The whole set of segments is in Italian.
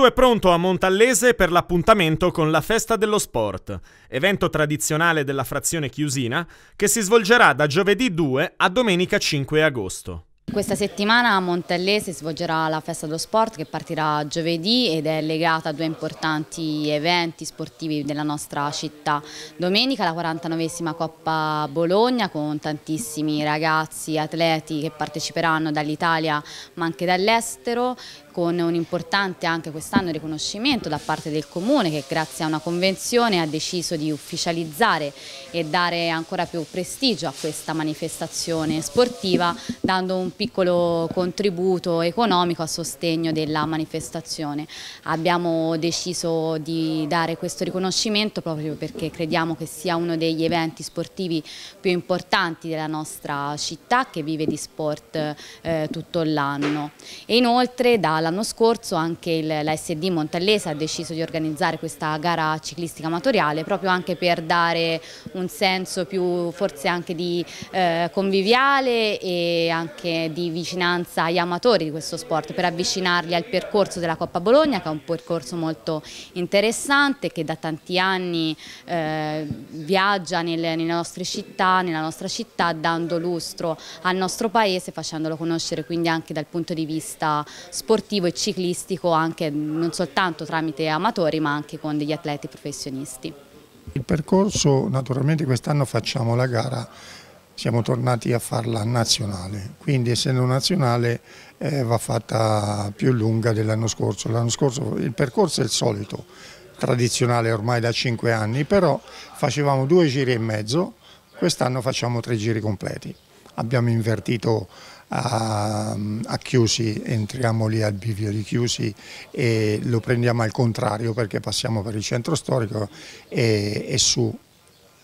Tutto è pronto a Montallese per l'appuntamento con la Festa dello Sport, evento tradizionale della frazione chiusina che si svolgerà da giovedì 2 a domenica 5 agosto. Questa settimana a Montellese si svolgerà la Festa dello Sport che partirà giovedì ed è legata a due importanti eventi sportivi della nostra città. Domenica la 49esima Coppa Bologna con tantissimi ragazzi, atleti che parteciperanno dall'Italia ma anche dall'estero con un importante anche quest'anno riconoscimento da parte del Comune che grazie a una convenzione ha deciso di ufficializzare e dare ancora più prestigio a questa manifestazione sportiva dando un piccolo contributo economico a sostegno della manifestazione. Abbiamo deciso di dare questo riconoscimento proprio perché crediamo che sia uno degli eventi sportivi più importanti della nostra città che vive di sport eh, tutto l'anno e inoltre da l'anno scorso anche il, la SD Montallese ha deciso di organizzare questa gara ciclistica amatoriale proprio anche per dare un senso più forse anche di eh, conviviale e anche di vicinanza agli amatori di questo sport per avvicinarli al percorso della Coppa Bologna che è un percorso molto interessante che da tanti anni eh, viaggia nel, nelle nostre città, nella nostra città dando lustro al nostro paese facendolo conoscere quindi anche dal punto di vista sportivo sportivo e ciclistico anche mm, non soltanto tramite amatori ma anche con degli atleti professionisti. Il percorso naturalmente quest'anno facciamo la gara siamo tornati a farla nazionale, quindi essendo nazionale eh, va fatta più lunga dell'anno scorso. L'anno scorso il percorso è il solito, tradizionale ormai da 5 anni, però facevamo due giri e mezzo, quest'anno facciamo tre giri completi. Abbiamo invertito a, a Chiusi, entriamo lì al bivio di Chiusi e lo prendiamo al contrario perché passiamo per il centro storico e, e su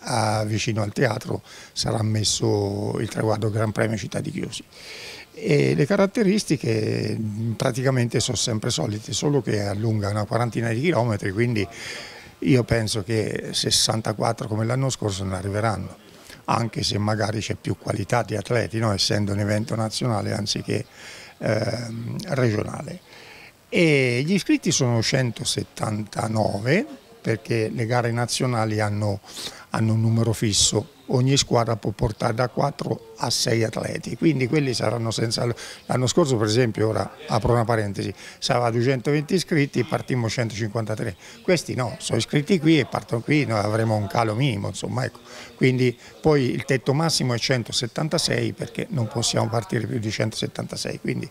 a, vicino al teatro sarà messo il traguardo Gran Premio Città di Chiusi. E le caratteristiche praticamente sono sempre solite, solo che allunga una quarantina di chilometri, quindi io penso che 64 come l'anno scorso non arriveranno anche se magari c'è più qualità di atleti, no? essendo un evento nazionale anziché eh, regionale. E gli iscritti sono 179 perché le gare nazionali hanno, hanno un numero fisso ogni squadra può portare da 4 a 6 atleti, quindi quelli saranno senza... L'anno scorso per esempio, ora apro una parentesi, stava a 220 iscritti, partimmo 153, questi no, sono iscritti qui e partono qui, noi avremo un calo minimo, insomma, ecco. quindi poi il tetto massimo è 176 perché non possiamo partire più di 176, quindi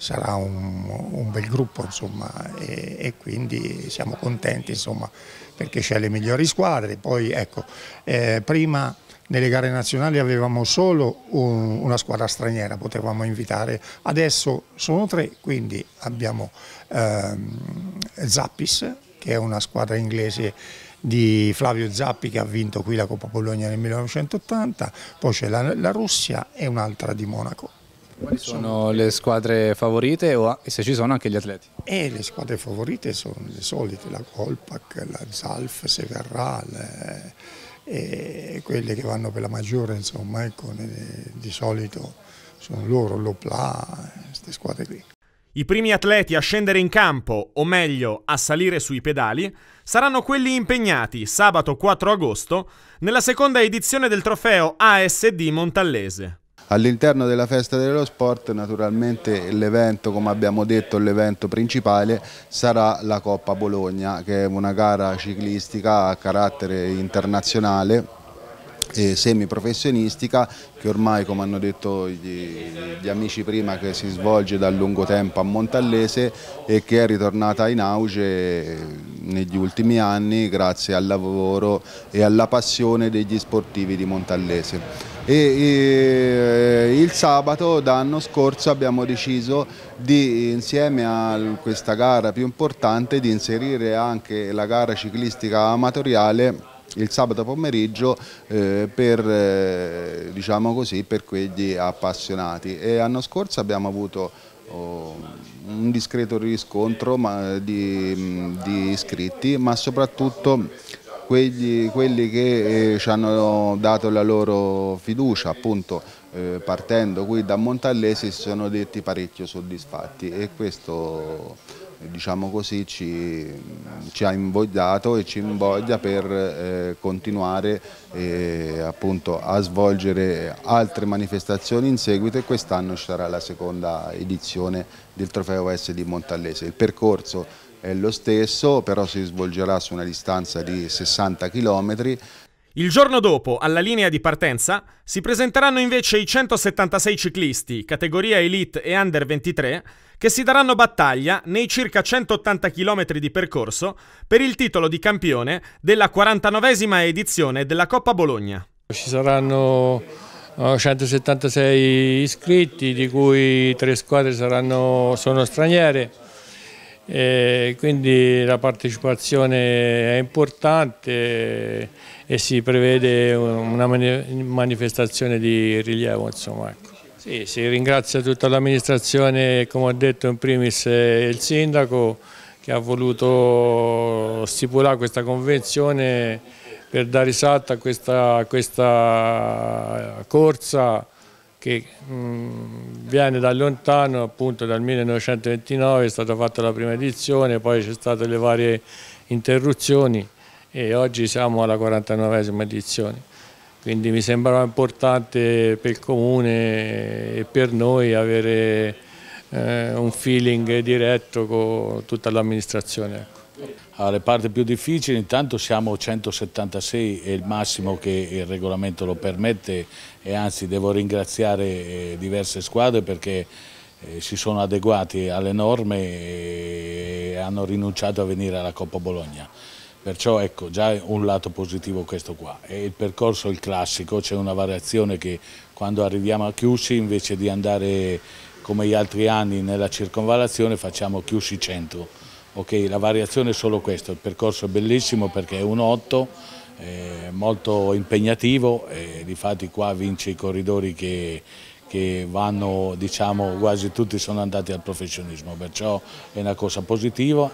sarà un, un, bel gruppo insomma, e, e, quindi siamo contenti insomma, perché c'è le migliori squadre. Poi ecco, eh, prima nelle gare nazionali avevamo solo un, una squadra straniera, potevamo invitare, adesso sono tre, quindi abbiamo ehm, Zappis che è una squadra inglese di Flavio Zappi che ha vinto qui la Coppa Bologna nel 1980, poi c'è la, la Russia e un'altra di Monaco. Quali sono le squadre favorite o se ci sono anche gli atleti? E le squadre favorite sono le solite, la Colpac, la Zalf, Several, Severral, e quelle che vanno per la maggiore insomma, ecco, di solito sono loro, l'Opla, queste squadre qui. I primi atleti a scendere in campo, o meglio a salire sui pedali, saranno quelli impegnati sabato 4 agosto nella seconda edizione del trofeo ASD Montallese. All'interno della festa dello sport naturalmente l'evento, come abbiamo detto, l'evento principale sarà la Coppa Bologna che è una gara ciclistica a carattere internazionale eh, semiprofessionistica che ormai come hanno detto gli, gli, amici prima che si svolge da lungo tempo a Montallese e che è ritornata in auge negli ultimi anni grazie al lavoro e alla passione degli sportivi di Montallese. E, e, eh, il sabato d'anno scorso abbiamo deciso di insieme a questa gara più importante di inserire anche la gara ciclistica amatoriale il sabato pomeriggio eh, per, eh, diciamo così, per quegli appassionati. E l'anno scorso abbiamo avuto oh, un discreto riscontro ma, di, di, iscritti, ma soprattutto quegli, quelli che eh, ci hanno dato la loro fiducia, appunto eh, partendo qui da Montallesi si sono detti parecchio soddisfatti e questo diciamo così, ci, ci, ha invogliato e ci invoglia per eh, continuare eh, appunto, a svolgere altre manifestazioni in seguito e quest'anno ci sarà la seconda edizione del Trofeo S di Montallese. Il percorso è lo stesso, però si svolgerà su una distanza di 60 km il giorno dopo, alla linea di partenza, si presenteranno invece i 176 ciclisti, categoria Elite e Under 23, che si daranno battaglia nei circa 180 km di percorso per il titolo di campione della 49esima edizione della Coppa Bologna. Ci saranno 176 eh, iscritti, di cui tre squadre saranno, sono straniere. E eh, quindi la partecipazione è importante e si prevede una manifestazione di rilievo. Insomma, ecco. sì, si ringrazia tutta l'amministrazione, come ho detto in primis eh, il sindaco che ha voluto stipulare questa convenzione per dare risalto a questa, questa corsa che mh, mm, viene da lontano, appunto dal 1929 è stata fatta la prima edizione, poi c'è state le varie interruzioni e oggi siamo alla 49esima edizione. Quindi mi sembrava importante per il Comune e per noi avere eh, un feeling diretto con tutta l'amministrazione. Ecco. Alle parti più difficili intanto siamo 176 è il massimo che il regolamento lo permette e anzi devo ringraziare eh, diverse squadre perché eh, si sono adeguati alle norme e hanno rinunciato a venire alla Coppa Bologna. Perciò ecco, già un lato positivo questo qua. E il percorso è il classico, c'è una variazione che quando arriviamo a Chiusi invece di andare come gli altri anni nella circonvallazione facciamo Chiusi centro. Ok, la variazione è solo questa, il percorso è bellissimo perché è un 8, è molto impegnativo e difatti qua vince i corridori che, che vanno, diciamo, quasi tutti sono andati al professionismo, perciò è una cosa positiva.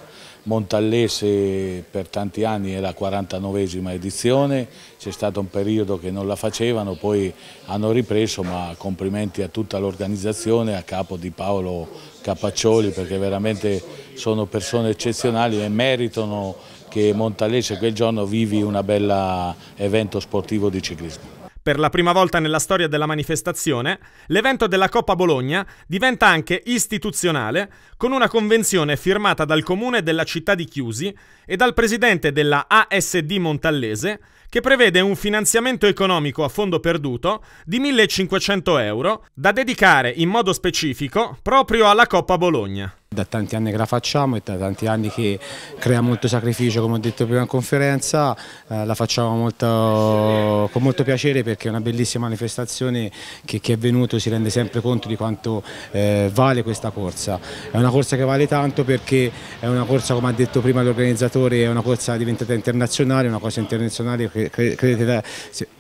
Montallese per tanti anni è la 49esima edizione, c'è stato un periodo che non la facevano, poi hanno ripreso, ma complimenti a tutta l'organizzazione, a capo di Paolo Capaccioli, perché veramente sono persone eccezionali e meritano che Montallese quel giorno vivi un bel evento sportivo di ciclismo. Per la prima volta nella storia della manifestazione, l'evento della Coppa Bologna diventa anche istituzionale con una convenzione firmata dal comune della città di Chiusi e dal presidente della ASD Montallese che prevede un finanziamento economico a fondo perduto di 1500 euro da dedicare in modo specifico proprio alla Coppa Bologna da tanti anni che la facciamo e da tanti anni che crea molto sacrificio, come ho detto prima in conferenza, eh, la facciamo molto, con molto piacere perché è una bellissima manifestazione che chi è venuto si rende sempre conto di quanto eh, vale questa corsa. È una corsa che vale tanto perché è una corsa, come ha detto prima l'organizzatore, è una corsa diventata internazionale, una cosa internazionale che credete,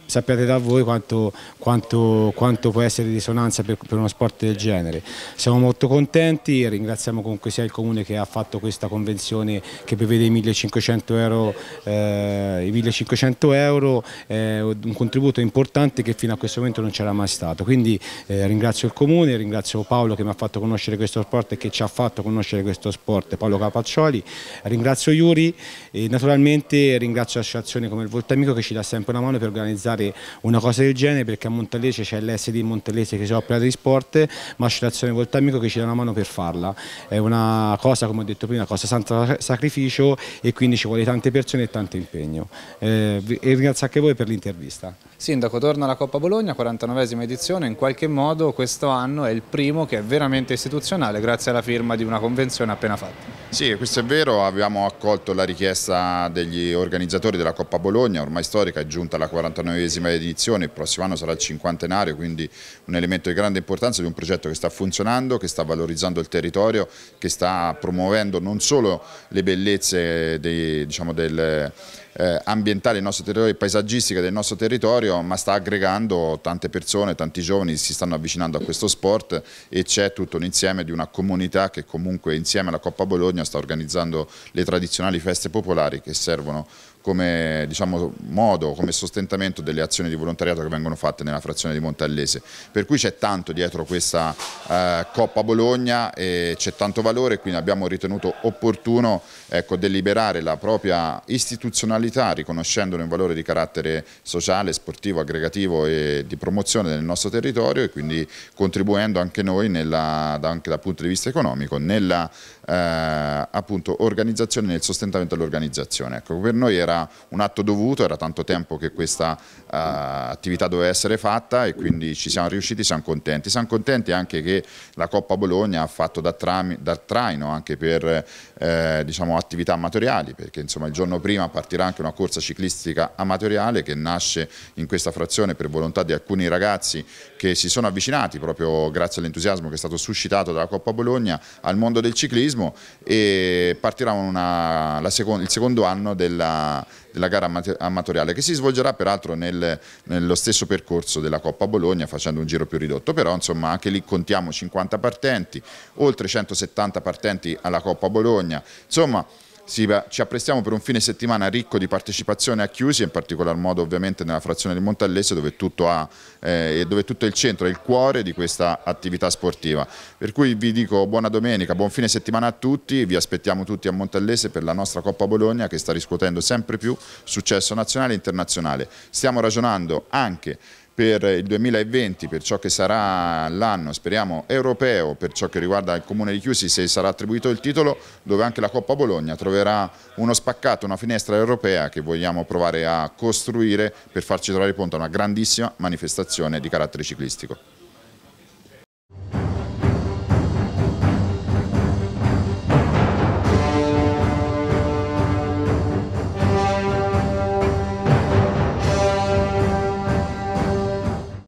sappiate da voi quanto, quanto, quanto può essere risonanza per, per, uno sport del genere. Siamo molto contenti, ringraziamo comunque sia il Comune che ha fatto questa convenzione che prevede i 1500 euro, eh, i 1500 euro eh, un contributo importante che fino a questo momento non c'era mai stato. Quindi eh, ringrazio il Comune, ringrazio Paolo che mi ha fatto conoscere questo sport e che ci ha fatto conoscere questo sport, Paolo Capaccioli, ringrazio Iuri e naturalmente ringrazio associazioni come il Voltamico che ci dà sempre una mano per organizzare immaginare una cosa del genere perché a Montalese c'è l'SD Montalese che si opera di sport, ma c'è l'azione Voltamico che ci dà una mano per farla. È una cosa, come ho detto prima, una cosa senza sacrificio e quindi ci vuole tante persone e tanto impegno. Eh, e ringrazio anche voi per l'intervista. Sindaco, torna alla Coppa Bologna, 49esima edizione, in qualche modo questo anno è il primo che è veramente istituzionale grazie alla firma di una convenzione appena fatta. Sì, questo è vero, abbiamo accolto la richiesta degli organizzatori della Coppa Bologna, ormai storica, è giunta la 49esima edizione, il prossimo anno sarà il cinquantenario, quindi un elemento di grande importanza di un progetto che sta funzionando, che sta valorizzando il territorio, che sta promuovendo non solo le bellezze dei, diciamo, del eh, ambientale del nostro territorio e paesaggistica del nostro territorio, ma sta aggregando tante persone, tanti giovani si stanno avvicinando a questo sport e c'è tutto un insieme di una comunità che comunque insieme alla Coppa Bologna sta organizzando le tradizionali feste popolari che servono come diciamo, modo, come sostentamento delle azioni di volontariato che vengono fatte nella frazione di Montallese. Per cui c'è tanto dietro questa eh, Coppa Bologna e c'è tanto valore, quindi abbiamo ritenuto opportuno ecco, deliberare la propria istituzionalità riconoscendone un valore di carattere sociale, sportivo, aggregativo e di promozione del nostro territorio e quindi contribuendo anche noi nella, anche dal punto di vista economico nella eh, appunto, organizzazione e nel sostentamento dell'organizzazione. Ecco, per noi era un atto dovuto, era tanto tempo che questa uh, attività doveva essere fatta e quindi ci siamo riusciti, siamo contenti. Siamo contenti anche che la Coppa Bologna ha fatto da, trami, da traino anche per eh, diciamo, attività amatoriali, perché insomma, il giorno prima partirà anche una corsa ciclistica amatoriale che nasce in questa frazione per volontà di alcuni ragazzi che si sono avvicinati proprio grazie all'entusiasmo che è stato suscitato dalla Coppa Bologna al mondo del ciclismo e partirà una, seconda, il secondo anno della, della gara amatoriale che si svolgerà peraltro nel, nello stesso percorso della Coppa Bologna facendo un giro più ridotto, però insomma anche lì contiamo 50 partenti, oltre 170 partenti alla Coppa Bologna, insomma sì, ci apprestiamo per un fine settimana ricco di partecipazione a Chiusi, in particolar modo ovviamente nella frazione di Montallese dove tutto, ha, eh, dove tutto il centro è il cuore di questa attività sportiva. Per cui vi dico buona domenica, buon fine settimana a tutti, vi aspettiamo tutti a Montallese per la nostra Coppa Bologna che sta riscuotendo sempre più successo nazionale e internazionale. Stiamo ragionando anche per il 2020, per ciò che sarà l'anno, speriamo, europeo, per ciò che riguarda il Comune di Chiusi, se sarà attribuito il titolo, dove anche la Coppa Bologna troverà uno spaccato, una finestra europea che vogliamo provare a costruire per farci trovare conto a una grandissima manifestazione di carattere ciclistico.